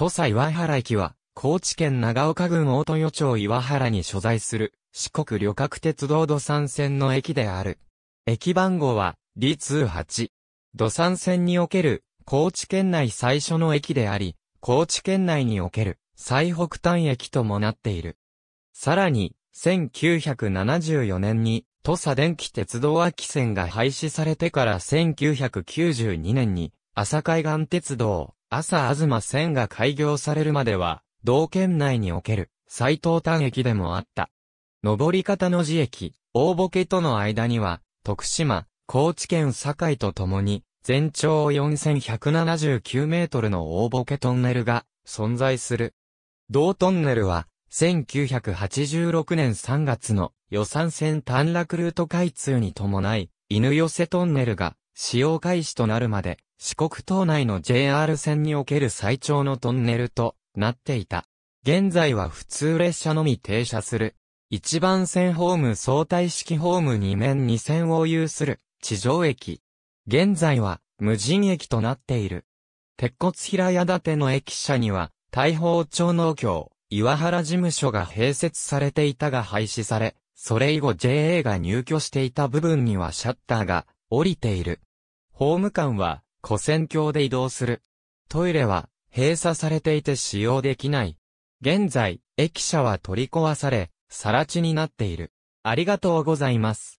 土佐岩原駅は、高知県長岡郡大豊町岩原に所在する、四国旅客鉄道土産線の駅である。駅番号は、D28。土産線における、高知県内最初の駅であり、高知県内における、最北端駅ともなっている。さらに、1974年に、土佐電気鉄道空き線が廃止されてから1992年に、朝海岸鉄道、朝東線が開業されるまでは、道県内における最東端駅でもあった。上り方の寺駅、大ボケとの間には、徳島、高知県境とともに、全長4179メートルの大ボケトンネルが存在する。同トンネルは、1986年3月の予算線短絡ルート開通に伴い、犬寄せトンネルが使用開始となるまで四国島内の JR 線における最長のトンネルとなっていた。現在は普通列車のみ停車する。一番線ホーム相対式ホーム2面2線を有する地上駅。現在は無人駅となっている。鉄骨平屋建ての駅舎には大宝町農協、岩原事務所が併設されていたが廃止され、それ以後 JA が入居していた部分にはシャッターが降りている。ホーム間は古戦橋で移動する。トイレは閉鎖されていて使用できない。現在、駅舎は取り壊され、更地になっている。ありがとうございます。